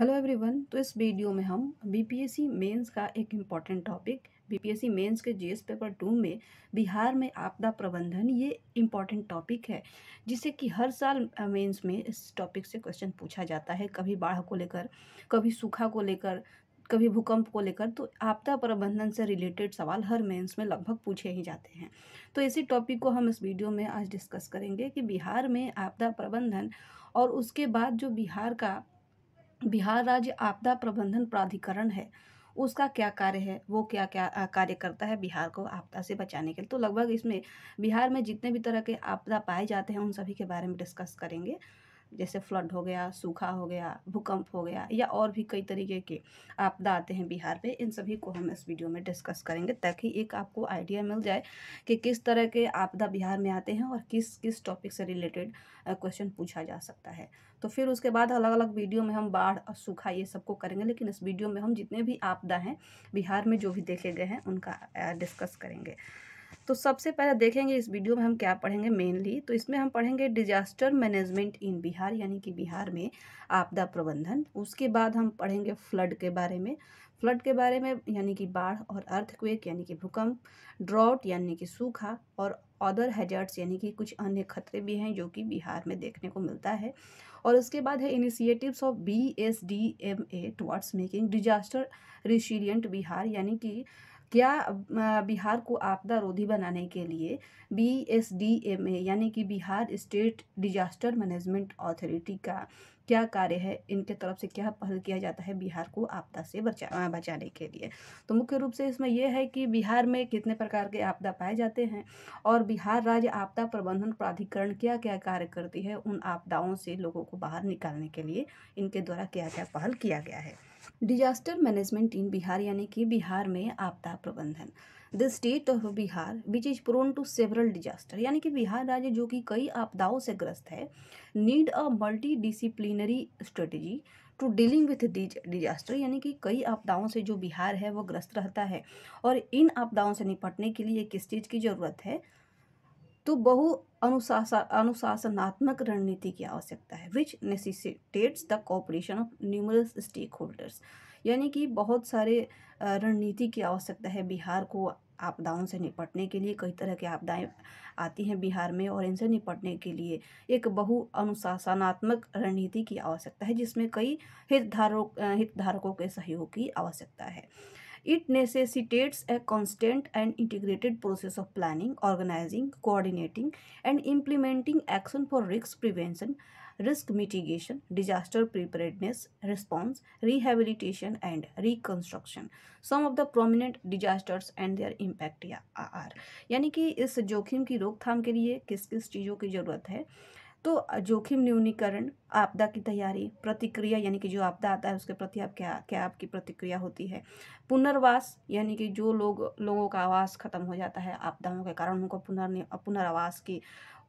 Hello everyone तो इस video में हम बीपीएससी मेंस का एक इम्पॉर्टेंट टॉपिक बीपीएससी मेंस के जीएस पेपर टू में बिहार में आपदा प्रबंधन ये इम्पॉर्टेंट टॉपिक है जिसे कि हर साल मेंस में इस टॉपिक से क्वेश्चन पूछा जाता है कभी बाढ़ को लेकर कभी सूखा को लेकर कभी भूकंप को लेकर तो आपदा प्रबंधन से रिलेटेड सवाल हर मेंस में लगभग पूछे ही जाते हैं तो इसी टॉपिक को हम इस वीडियो में आज डिस्कस करेंगे कि बिहार में आपदा प्रबंधन और उसके बाद जो बिहार का बिहार राज्य आपदा प्रबंधन प्राधिकरण है उसका क्या कार्य है वो क्या क्या कार्य करता है बिहार को आपदा से बचाने के लिए तो लगभग इसमें बिहार में जितने भी तरह के आपदा पाए जाते हैं उन सभी के बारे में डिस्कस करेंगे जैसे फ्लड हो गया सूखा हो गया भूकंप हो गया या और भी कई तरीके के आपदा आते हैं बिहार पे इन सभी को हम इस वीडियो में डिस्कस करेंगे ताकि एक आपको आइडिया मिल जाए कि किस तरह के आपदा बिहार में आते हैं और किस किस टॉपिक से रिलेटेड क्वेश्चन पूछा जा सकता है तो फिर उसके बाद अलग अलग वीडियो में हम बाढ़ और सूखा ये सबको करेंगे लेकिन इस वीडियो में हम जितने भी आपदा हैं बिहार में जो भी देखे गए हैं उनका डिस्कस करेंगे तो सबसे पहले देखेंगे इस वीडियो में हम क्या पढ़ेंगे मेनली तो इसमें हम पढ़ेंगे डिजास्टर मैनेजमेंट इन बिहार यानी कि बिहार में आपदा प्रबंधन उसके बाद हम पढ़ेंगे फ्लड के बारे में फ्लड के बारे में यानी कि बाढ़ और अर्थक्वेक यानी कि भूकंप ड्रॉट यानी कि सूखा और अदर हैजर्ट्स यानी कि कुछ अन्य खतरे भी हैं जो कि बिहार में देखने को मिलता है और उसके बाद है initiatives of B S D M A towards making disaster resilient Bihar यानी कि क्या बिहार को आपदा रोधी बनाने के लिए B S D M A यानी कि Bihar state disaster management authority का क्या कार्य है इनके तरफ से क्या पहल किया जाता है बिहार को आपदा से बचा बचाने के लिए तो मुख्य रूप से इसमें यह है कि बिहार में कितने प्रकार के आपदा पाए जाते हैं और बिहार राज्य आपदा प्रबंधन प्राधिकरण क्या क्या कार्य करती है उन आपदाओं से लोगों को बाहर निकालने के लिए इनके द्वारा क्या क्या पहल किया गया है डिजास्टर मैनेजमेंट इन बिहार यानी कि बिहार में आपदा प्रबंधन the state of Bihar which is prone to several disaster यानी कि बिहार राज्य जो कि कई आपदाओं से ग्रस्त है need a multi disciplinary strategy to dealing with disaster यानी कि कई आपदाओं से जो बिहार है वो ग्रस्त रहता है और इन आपदाओं से निपटने के लिए किस चीज़ की ज़रूरत है तो बहु अनुशासन अनुशासनात्मक रणनीति की आवश्यकता है which necessitates the cooperation of numerous stake holders यानी कि बहुत सारे रणनीति की आवश्यकता है बिहार को आपदाओं से निपटने के लिए कई तरह की आपदाएं आती हैं बिहार में और इनसे निपटने के लिए एक बहु अनुशासनात्मक रणनीति की आवश्यकता है जिसमें कई हितधारक हितधारकों के सहयोग की आवश्यकता है it necessitates a constant and integrated process of planning organising coordinating and implementing action for risk prevention risk mitigation disaster preparedness response rehabilitation and reconstruction some of the prominent disasters and their impact या आर यानी कि इस जोखिम की रोकथाम के लिए किस किस चीज़ों की ज़रूरत है तो जोखिम न्यूनीकरण आपदा की तैयारी प्रतिक्रिया यानी कि जो आपदा आता है उसके प्रति आप क्या क्या आपकी प्रतिक्रिया होती है पुनर्वास यानी कि जो लोग लोगों का आवास ख़त्म हो जाता है आपदाओं के कारण उनको पुनर्नि पुनर्वास की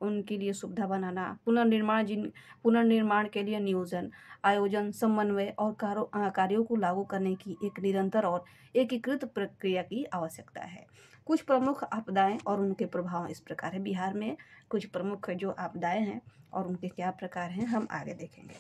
उनके लिए सुविधा बनाना पुनर्निर्माण जिन पुनर्निर्माण के लिए नियोजन आयोजन समन्वय और कार्यों कार्यों को लागू करने की एक निरंतर और एकीकृत प्रक्रिया की आवश्यकता है कुछ प्रमुख आपदाएं और उनके प्रभाव इस प्रकार है बिहार में कुछ प्रमुख जो आपदाएं हैं और उनके क्या प्रकार हैं हम आगे देखेंगे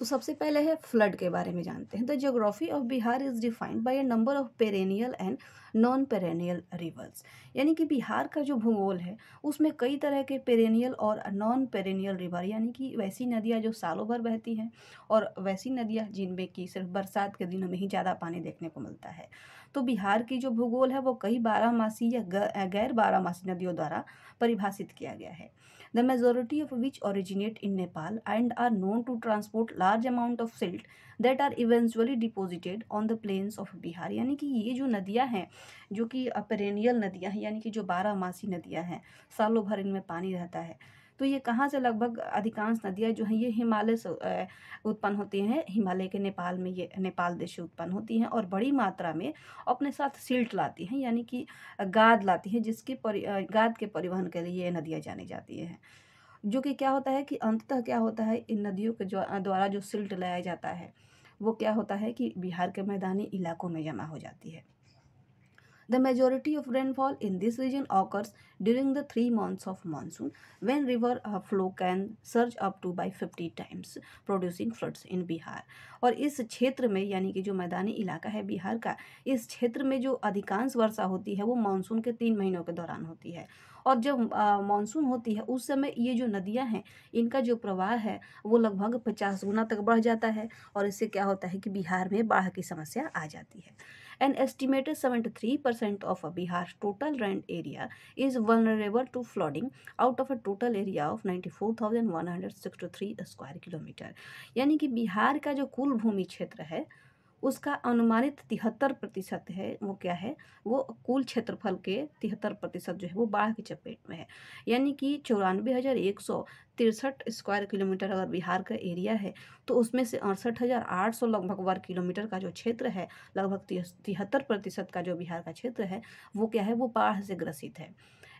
तो सबसे पहले है फ्लड के बारे में जानते हैं the geography of Bihar is defined by a number of perennial and non perennial rivers यानी कि बिहार का जो भूगोल है उसमें कई तरह के पेरेनियल और नॉन पेरेनियल रिवर यानी कि वैसी नदियाँ जो सालों भर बहती हैं और वैसी नदियाँ जिनमें कि सिर्फ बरसात के दिनों में ही ज़्यादा पानी देखने को मिलता है तो बिहार की जो भूगोल है वो कई बारहमासी या गैर बारहमासी नदियों द्वारा परिभाषित किया गया है the majority of which originate in Nepal and are known to transport large amount of silt that are eventually deposited on the plains of Bihar यानी कि ये जो नदियाँ हैं जो कि अपेरेनियल नदियाँ हैं यानी कि जो बारह मासी नदियाँ हैं सालों भर इनमें पानी रहता है तो ये कहाँ से लगभग अधिकांश नदियाँ जो हैं ये हिमालय से उत्पन्न होती हैं हिमालय के नेपाल में ये नेपाल देश से उत्पन्न होती हैं और बड़ी मात्रा में अपने साथ सिल्ट लाती हैं यानी कि गाद लाती हैं जिसके गाद के परिवहन के लिए ये नदियाँ जानी जाती हैं जो कि क्या होता है कि अंततः क्या होता है इन नदियों के द्वारा जो सिल्ट लाया जाता है वो क्या होता है कि बिहार के मैदानी इलाकों में जमा हो जाती है The majority of rainfall in this region occurs during the three months of monsoon when river flow can surge up to by 50 times producing floods in Bihar. और इस क्षेत्र में यानी कि जो मैदानी इलाका है बिहार का इस क्षेत्र में जो अधिकांश वर्षा होती है वो मानसून के तीन महीनों के दौरान होती है और जब मानसून होती है उस समय ये जो नदियाँ हैं इनका जो प्रवाह है वो लगभग पचास गुना तक बढ़ जाता है और इससे क्या होता है कि बिहार में बाढ़ की समस्या आ जाती है an estimated seventy three percent of a Bihar total rent area is vulnerable to flooding out of a total area of ninety four thousand one hundred sixty three square kilometre यानी कि बिहार का जो कुल भूमि क्षेत्र है उसका अनुमानित तिहत्तर प्रतिशत है वो क्या है वो कुल क्षेत्रफल के तिहत्तर प्रतिशत जो है वो बाढ़ की चपेट में है यानी कि चौरानवे हज़ार एक सौ तिरसठ स्क्वायर किलोमीटर अगर बिहार का एरिया है तो उसमें से अड़सठ हज़ार आठ सौ लगभग वर्ग किलोमीटर का जो क्षेत्र है लगभग तिहत्तर प्रतिशत का जो बिहार का क्षेत्र है वो क्या है वो बाढ़ से ग्रसित है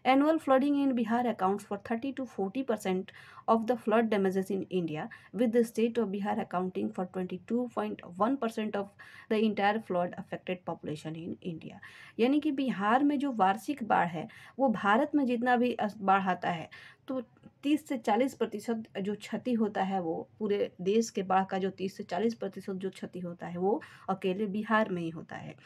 annual Annual flooding in Bihar accounts for 30 to 40 percent of the flood damages in India, of Bihar accounting for twenty two point one percent of the entire flood affected population in India यानी कि बिहार में जो वार्षिक बाढ़ है वो भारत में जितना भी बाढ़ आता है तो तीस से चालीस प्रतिशत जो क्षति होता है वो पूरे देश के बाढ़ का जो तीस से चालीस प्रतिशत जो क्षति होता है वो अकेले बिहार में ही होता है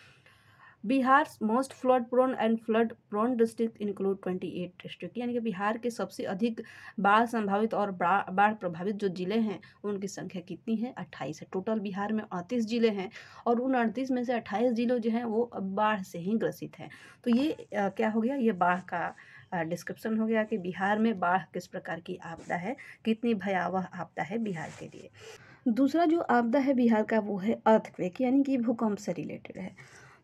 Bihar most flood prone and flood prone district include 28 district यानी कि बिहार के सबसे अधिक बाढ़ संभावित और बाढ़ प्रभावित जो जिले हैं उनकी संख्या कितनी है 28 है टोटल बिहार में अड़तीस जिले हैं और उन अड़तीस में से 28 जिलों जो हैं वो बाढ़ से ही ग्रसित हैं तो ये आ, क्या हो गया ये बाढ़ का डिस्क्रिप्शन हो गया कि बिहार में बाढ़ किस प्रकार की आपदा है कितनी भयावह आपदा है बिहार के लिए दूसरा जो आपदा है बिहार का वो है अर्थक्वेक यानी कि भूकंप से रिलेटेड है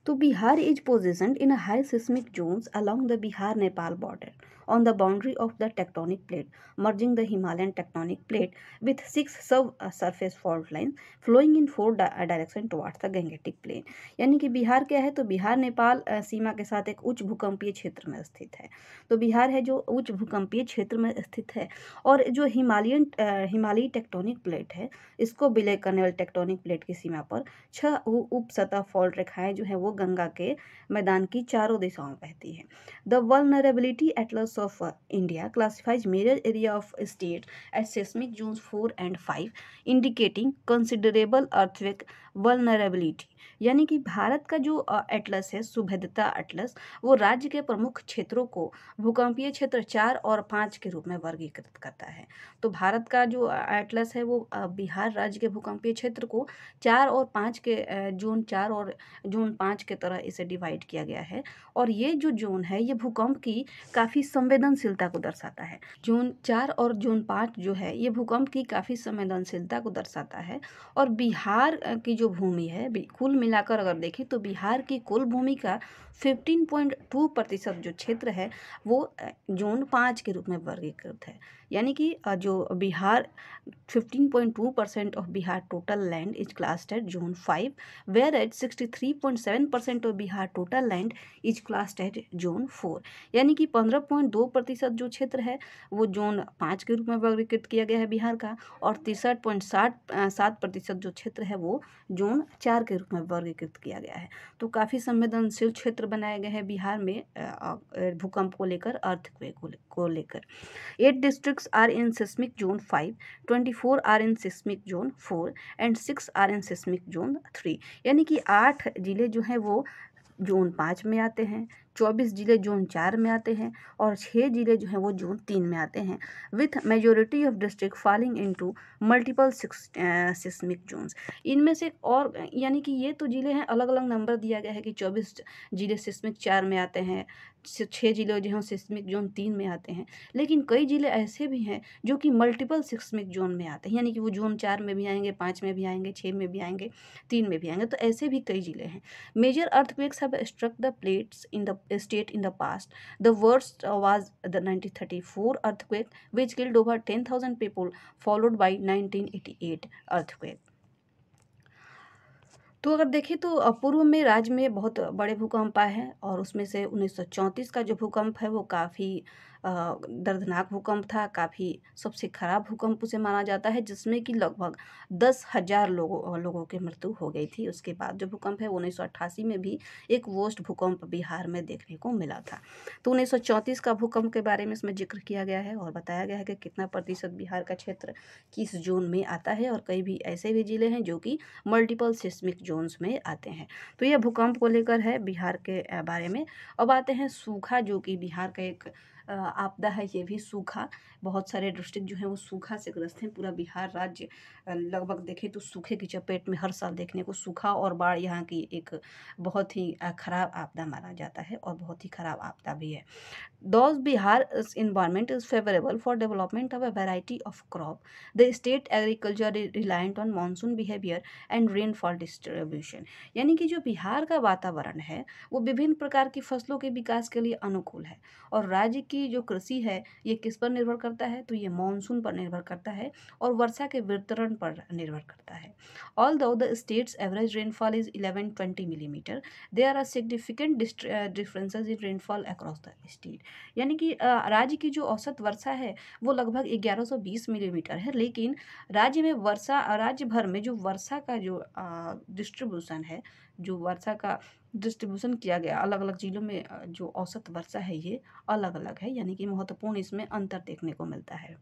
So Bihar is positioned in a high seismic zones along the Bihar-Nepal border. on the boundary of the tectonic plate, merging the Himalayan tectonic plate with six subsurface fault lines flowing in four uh, direction towards the Gangetic plain. यानी कि बिहार क्या है तो बिहार नेपाल सीमा के साथ एक उच्च भूकंपीय क्षेत्र में स्थित है तो बिहार है जो उच्च भूकंपीय क्षेत्र में स्थित है और जो हिमालयन हिमालयी टेक्टोनिक प्लेट है इसको बिले कनेल टेक्टोनिक प्लेट की सीमा पर छह सतह फॉल्ट रेखाएं जो है वो गंगा के मैदान की चारों दिशाओं बहती है the vulnerability atlas of India uh, India major area of state state as seismic zones 4 and 5 indicating considerable earthquake यानी कि भारत का जो एटलस है सुभद्रता एटलस वो राज्य के प्रमुख क्षेत्रों को भूकंपीय क्षेत्र चार और पाँच के रूप में वर्गीकृत करता है तो भारत का जो एटलस है वो बिहार राज्य के भूकंपीय क्षेत्र को चार और पाँच के जोन चार और जोन पाँच के तरह इसे डिवाइड किया गया है और ये जो जोन है ये भूकंप की काफ़ी सम संवेदनशीलता को दर्शाता है जोन चार और जोन पाँच जो है ये भूकंप की काफ़ी संवेदनशीलता को दर्शाता है और बिहार की जो भूमि है कुल मिलाकर अगर देखें तो बिहार की कुल भूमि का 15.2 प्रतिशत जो क्षेत्र है वो जोन पाँच के रूप में वर्गीकृत है यानी कि जो Bihar 15.2 percent of Bihar total land is clustered at zone five where at 63.7 percent of Bihar total land is clustered at zone four यानी कि 15.2 प्रतिशत जो क्षेत्र है वो जोन पाँच के रूप में वर्गीकृत किया गया है बिहार का और तिरसठ पॉइंट साठ सात प्रतिशत जो क्षेत्र है वो जोन चार के रूप में वर्गीकृत किया गया है तो काफ़ी संवेदनशील क्षेत्र बनाए गए हैं बिहार में भूकंप को लेकर अर्थक्वेक को लेकर eight district six are in seismic zone five twenty four are in seismic zone four and six are in seismic zone three यानी कि आठ ज़िले जो हैं वो जोन पाँच में आते हैं चौबीस ज़िले जोन चार में आते हैं और छः ज़िले जो हैं वो जोन तीन में आते हैं with majority of district falling into multiple seismic zone इनमें से और यानी कि ये तो ज़िले हैं अलग अलग नंबर दिया गया है कि चौबीस ज़िले सिस्मिक चार में आते हैं छः ज़िले जो हैं सिस्मिक जोन तीन में आते हैं लेकिन कई ज़िले ऐसे भी हैं जो कि मल्टीपल सिस्मिक जोन में आते हैं यानी कि वो जोन चार में भी आएंगे पाँच में भी आएंगे छः में भी आएंगे तीन में भी आएंगे तो ऐसे भी कई ज़िले हैं major earthquakes have struck the plates in the state in the past the worst was the nineteen thirty four earthquake which killed over ten thousand people followed by nineteen eighty eight earthquake तो अगर देखें तो पूर्व में राज्य में बहुत बड़े भूकंप आए हैं और उसमें से उन्नीस का जो भूकंप है वो काफ़ी दर्दनाक भूकंप था काफ़ी सबसे खराब भूकंप उसे माना जाता है जिसमें कि लगभग दस हज़ार लोगों लोगों की मृत्यु हो गई थी उसके बाद जो भूकंप है उन्नीस सौ अट्ठासी में भी एक वोस्ट भूकंप बिहार में देखने को मिला था तो उन्नीस सौ चौंतीस का भूकंप के बारे में इसमें जिक्र किया गया है और बताया गया है कि कितना प्रतिशत बिहार का क्षेत्र किस जोन में आता है और कई भी ऐसे भी ज़िले हैं जो कि मल्टीपल सिस्मिक जोन्स में आते हैं तो यह भूकंप को लेकर है बिहार के बारे में अब आते हैं सूखा जो कि बिहार का एक आपदा है ये भी सूखा बहुत सारे डिस्ट्रिक्ट जो हैं वो सूखा से ग्रस्त हैं पूरा बिहार राज्य लगभग देखें तो सूखे की चपेट में हर साल देखने को सूखा और बाढ़ यहाँ की एक बहुत ही ख़राब आपदा माना जाता है और बहुत ही ख़राब आपदा भी है though Bihar environment is favourable for development of a variety of crop the state agriculture reliant on monsoon behaviour and rainfall distribution यानी कि जो बिहार का वातावरण है वो विभिन्न प्रकार की फसलों के विकास के लिए अनुकूल है और राज्य की जो कृषि है ये किस पर निर्भर कर करता है तो ये मानसून पर निर्भर करता है और वर्षा के वितरण पर निर्भर करता है all the states average rainfall is eleven twenty millimetre they are are significant differences in rainfall across the state यानी कि राज्य की जो औसत वर्षा है वो लगभग ग्यारह सौ बीस मिलीमीटर है लेकिन राज्य में वर्षा राज्य भर में जो वर्षा का जो डिस्ट्रीब्यूशन है जो वर्षा का डिस्ट्रीब्यूशन किया गया अलग अलग ज़िलों में जो औसत वर्षा है ये अलग अलग है यानी कि महत्वपूर्ण इसमें अंतर देखने को मिलता है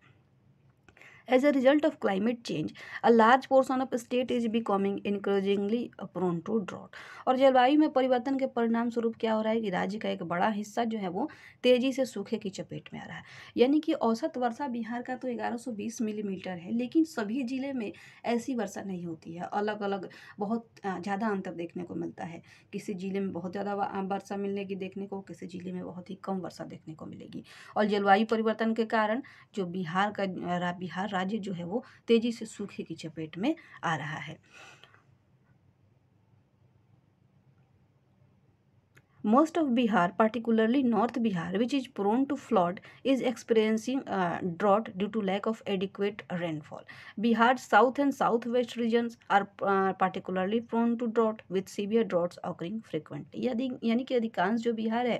as a result of climate change a large portion of state is becoming increasingly prone to drought और जलवायु में परिवर्तन के परिणाम स्वरूप क्या हो रहा है कि राज्य का एक बड़ा हिस्सा जो है वो तेजी से सूखे की चपेट में आ रहा है यानी कि औसत वर्षा बिहार का तो 1120 मिलीमीटर mm है लेकिन सभी जिले में ऐसी वर्षा नहीं होती है अलग अलग बहुत ज़्यादा अंतर देखने को मिलता है किसी जिले में बहुत ज़्यादा वर्षा मिलने की देखने को किसी जिले में बहुत ही कम वर्षा देखने को मिलेगी और जलवायु परिवर्तन के कारण जो बिहार का बिहार राज्य जो है वो तेज़ी से सूखे की चपेट में आ रहा है most of bihar particularly north bihar which is prone to flood is experiencing uh, drought due to lack of adequate rainfall bihar south and southwest regions are uh, particularly prone to drought with severe droughts occurring frequently yadi yani ki adhikansh jo bihar hai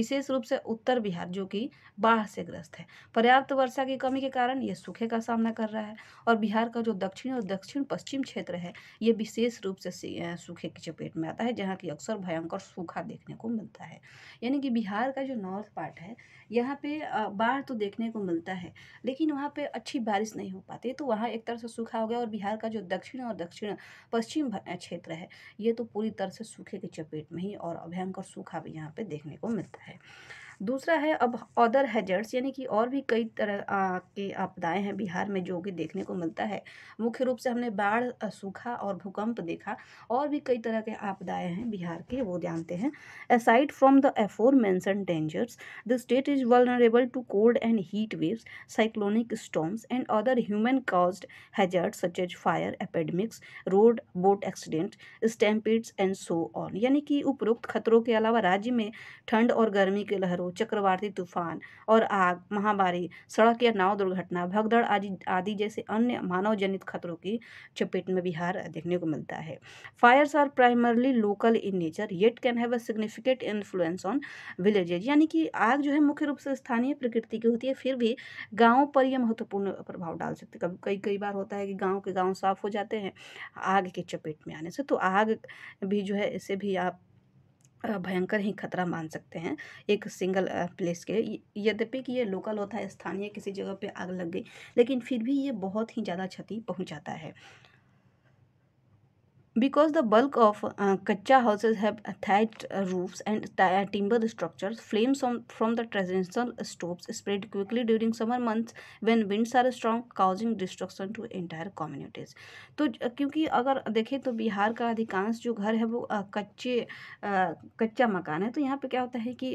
vishesh roop se uttar bihar jo ki baadh se grast hai paryapt varsha ki kami ke karan ye sukhe ka samna kar raha hai aur bihar ka jo dakshin aur dakshin Paschim kshetra hai ye vishesh roop se sukhe ki chapet mein aata hai jahan ki aksar bhayankar sukha dekhne ko मिलता है यानी कि बिहार का जो north part है यहाँ पे बाढ़ तो देखने को मिलता है लेकिन वहाँ पे अच्छी बारिश नहीं हो पाती तो वहाँ एक तरह से सूखा हो गया और बिहार का जो दक्षिण और दक्षिण पश्चिम क्षेत्र है ये तो पूरी तरह से सूखे की चपेट में ही और भयंकर सूखा भी यहाँ पर देखने को मिलता है दूसरा है अब अदर हैजर्ट्स यानी कि और भी कई तरह के आपदाएं हैं बिहार में जो कि देखने को मिलता है मुख्य रूप से हमने बाढ़ सूखा और भूकंप देखा और भी कई तरह के आपदाएं हैं बिहार के वो जानते हैं aside from the aforementioned dangers the state is vulnerable to cold and heat waves cyclonic storms and other human caused hazard such as fire epidemics road boat accident stampedes and so on यानी कि उपरोक्त खतरों के अलावा राज्य में ठंड और गर्मी के लहरों चक्रवाती तूफान और आग महामारी सड़क या नाव दुर्घटना भगदड़ आदि आदि जैसे अन्य मानव जनित खतरों की चपेट में बिहार देखने को मिलता है fires are primarily local in nature yet can have a significant influence on villages यानी कि आग जो है मुख्य रूप से स्थानीय प्रकृति की होती है फिर भी गाँव पर यह महत्वपूर्ण प्रभाव डाल सकते कभी कई कई बार होता है कि गाँव के गाँव साफ हो जाते हैं आग के चपेट में आने से तो आग भी जो है इसे भी आप भयंकर ही खतरा मान सकते हैं एक सिंगल प्लेस के यद्यपि कि ये लोकल होता है स्थानीय किसी जगह पे आग लग गई लेकिन फिर भी ये बहुत ही ज़्यादा क्षति पहुंचाता है because the bulk of uh, kacha houses have thatched roofs and timber structures flames from, from the traditional stoves spread quickly during summer months when winds are strong causing destruction to entire communities तो क्योंकि अगर देखें तो बिहार का अधिकांश जो घर है वो कच्चे कच्चा मकान है तो यहाँ पे क्या होता है कि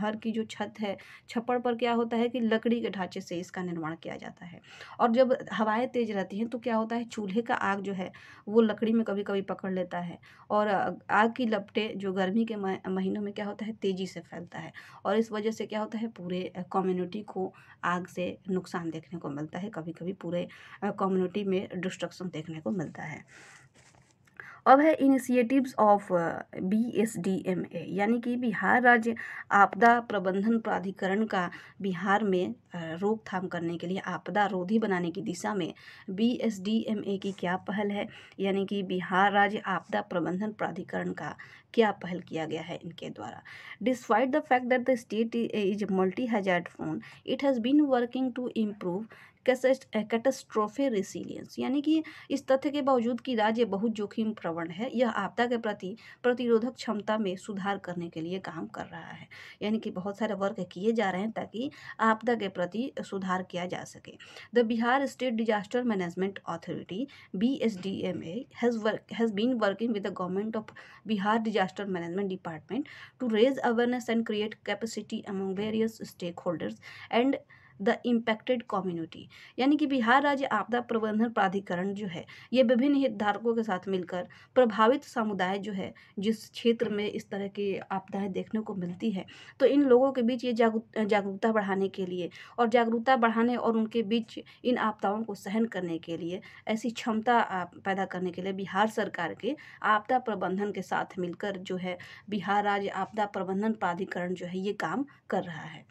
ghar ki jo chhat hai chhappad par kya hota hai ki lakdi ke ढांचे se iska nirman kiya jata hai aur jab hawaye tez rehti hain to kya hota hai chulhe ka aag jo hai wo lakdi mein kabhi kabhi कोई पकड़ लेता है और आग की लपटे जो गर्मी के महीनों में क्या होता है तेज़ी से फैलता है और इस वजह से क्या होता है पूरे कम्युनिटी को आग से नुकसान देखने को मिलता है कभी कभी पूरे कम्युनिटी में डिस्ट्रक्शन देखने को मिलता है अब है initiatives of B S D M A यानी कि बिहार राज्य आपदा प्रबंधन प्राधिकरण का बिहार में रोकथाम करने के लिए आपदा रोधी बनाने की दिशा में B S D M A की क्या पहल है यानी कि बिहार राज्य आपदा प्रबंधन प्राधिकरण का क्या पहल किया गया है इनके द्वारा despite the fact that the state is multi hazard prone it has been working to improve catastrophe resilience यानी कि इस तथ्य के बावजूद कि राज्य बहुत जोखिम प्रवण है यह आपदा के प्रति प्रतिरोधक क्षमता में सुधार करने के लिए काम कर रहा है यानी कि बहुत सारे वर्क किए जा रहे हैं ताकि आपदा के प्रति सुधार किया जा सके the Bihar state disaster management authority B S D M A has work has been working with the government of Bihar disaster management department to raise awareness and create capacity among various stake holders and the impacted community यानी कि बिहार राज्य आपदा प्रबंधन प्राधिकरण जो है ये विभिन्न हितधारकों के साथ मिलकर प्रभावित समुदाय जो है जिस क्षेत्र में इस तरह की आपदाएं देखने को मिलती है तो इन लोगों के बीच ये जागरूकता बढ़ाने के लिए और जागरूकता बढ़ाने और उनके बीच इन आपदाओं को सहन करने के लिए ऐसी क्षमता पैदा करने के लिए बिहार सरकार के आपदा प्रबंधन के साथ मिलकर जो है बिहार राज्य आपदा प्रबंधन प्राधिकरण जो है ये काम कर रहा है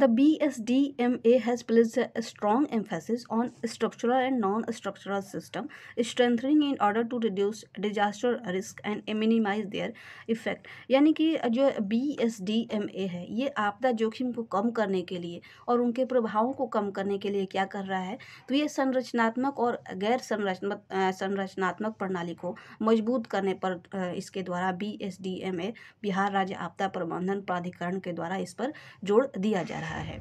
The BSDMA has placed a strong emphasis on structural and non-structural system, strengthening in order to reduce disaster risk and minimize their effect. यानी कि जो BSDMA है ये आपदा जोखिम को कम करने के लिए और उनके प्रभावों को कम करने के लिए क्या कर रहा है तो ये संरचनात्मक और गैर संरचनात्मक संरचनात्मक प्रणाली को मजबूत करने पर इसके द्वारा BSDMA बिहार राज्य आपदा प्रबंधन प्राधिकरण के द्वारा इस पर जोड़ दिया जा रहा है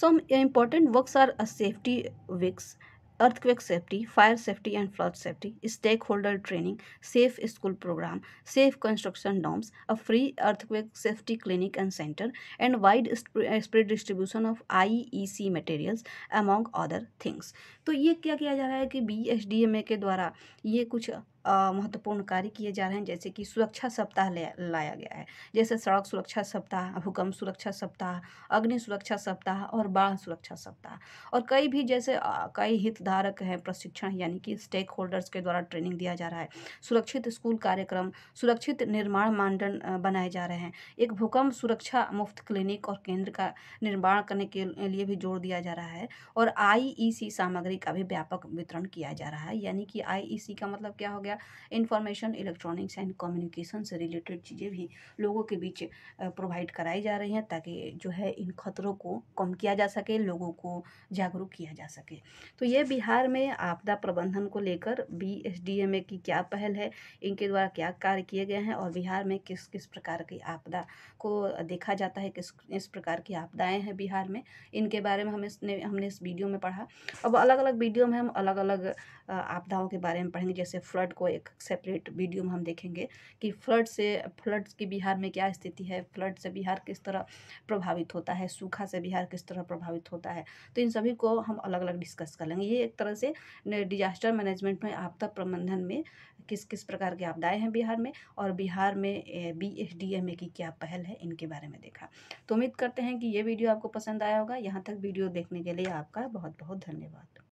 some important works are safety weeks earthquake safety fire safety and flood safety stake holder training safe school programme safe construction domes a free earthquake safety clinic and centre and wide spread distribution of I E C materials among other things तो ये क्या किया जा रहा है कि B S D M A के द्वारा ये कुछ महत्वपूर्ण कार्य किए जा रहे हैं जैसे कि सुरक्षा सप्ताह लाया गया है जैसे सड़क सुरक्षा सप्ताह भूकंप सुरक्षा सप्ताह अग्नि सुरक्षा सप्ताह और बाढ़ सुरक्षा सप्ताह और कई भी जैसे कई हितधारक हैं प्रशिक्षण यानी कि स्टेक होल्डर्स के द्वारा ट्रेनिंग दिया जा रहा है सुरक्षित स्कूल कार्यक्रम सुरक्षित निर्माण मानदंड बनाए जा रहे हैं एक भूकंप सुरक्षा मुफ्त क्लिनिक और केंद्र का निर्माण करने के लिए भी जोर दिया जा रहा है और आई e सामग्री का भी व्यापक वितरण किया जा रहा है यानी कि आई e का मतलब क्या हो गया द्वारा इंफॉर्मेशन इलेक्ट्रॉनिक्स एंड कम्युनिकेशन से रिलेटेड चीज़ें भी लोगों के बीच प्रोवाइड कराई जा रही हैं ताकि जो है इन खतरों को कम किया जा सके लोगों को जागरूक किया जा सके तो ये बिहार में आपदा प्रबंधन को लेकर B S D M A की क्या पहल है इनके द्वारा क्या कार्य किए गए हैं और बिहार में किस किस प्रकार की आपदा को देखा जाता है किस किस प्रकार की आपदाएं हैं बिहार में इनके बारे में हमें हमने इस वीडियो में पढ़ा अब अलग अलग वीडियो में हम अलग अलग आपदाओं के बारे में पढ़ेंगे जैसे फ्लड को एक सेपरेट वीडियो में हम देखेंगे कि फ्लड से फ्लड्स की बिहार में क्या स्थिति है फ्लड से बिहार किस तरह प्रभावित होता है सूखा से बिहार किस तरह प्रभावित होता है तो इन सभी को हम अलग अलग डिस्कस कर लेंगे ये एक तरह से डिजास्टर मैनेजमेंट में आपदा प्रबंधन में किस किस प्रकार की आपदाएँ हैं बिहार में और बिहार में B S D M A की क्या पहल है इनके बारे में देखा तो उम्मीद करते हैं कि ये वीडियो आपको पसंद आया होगा यहाँ तक वीडियो देखने के लिए आपका बहुत बहुत धन्यवाद